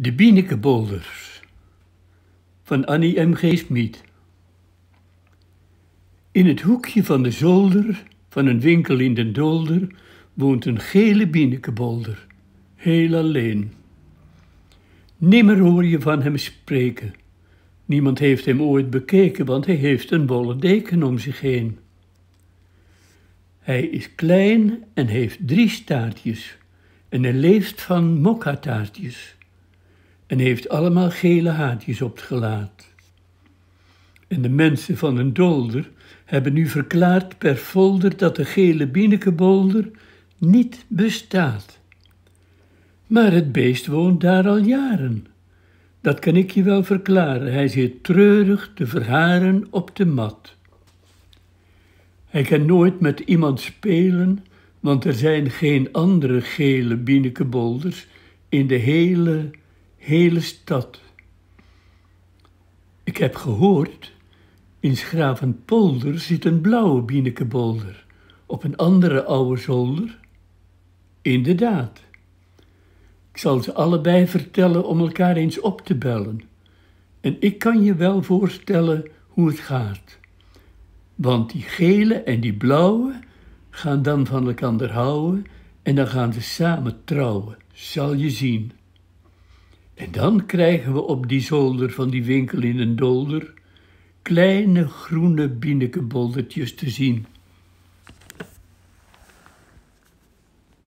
De Bienekebolders van Annie M. G. Smit. In het hoekje van de zolder van een winkel in den dolder woont een gele bienekebolder, heel alleen. Nimmer hoor je van hem spreken. Niemand heeft hem ooit bekeken, want hij heeft een bolle deken om zich heen. Hij is klein en heeft drie staartjes en hij leeft van mokkataartjes en heeft allemaal gele haartjes op het gelaat. En de mensen van een dolder hebben nu verklaard per folder dat de gele bienekenbolder niet bestaat. Maar het beest woont daar al jaren. Dat kan ik je wel verklaren. Hij zit treurig te verharen op de mat. Hij kan nooit met iemand spelen, want er zijn geen andere gele bienekenbolders in de hele hele stad. Ik heb gehoord, in Schravenpolder zit een blauwe bienekebolder, op een andere oude zolder. Inderdaad. Ik zal ze allebei vertellen om elkaar eens op te bellen. En ik kan je wel voorstellen hoe het gaat. Want die gele en die blauwe gaan dan van elkaar houden en dan gaan ze samen trouwen, zal je zien. En dan krijgen we op die zolder van die winkel in een dolder kleine groene binnenkeboldertjes te zien.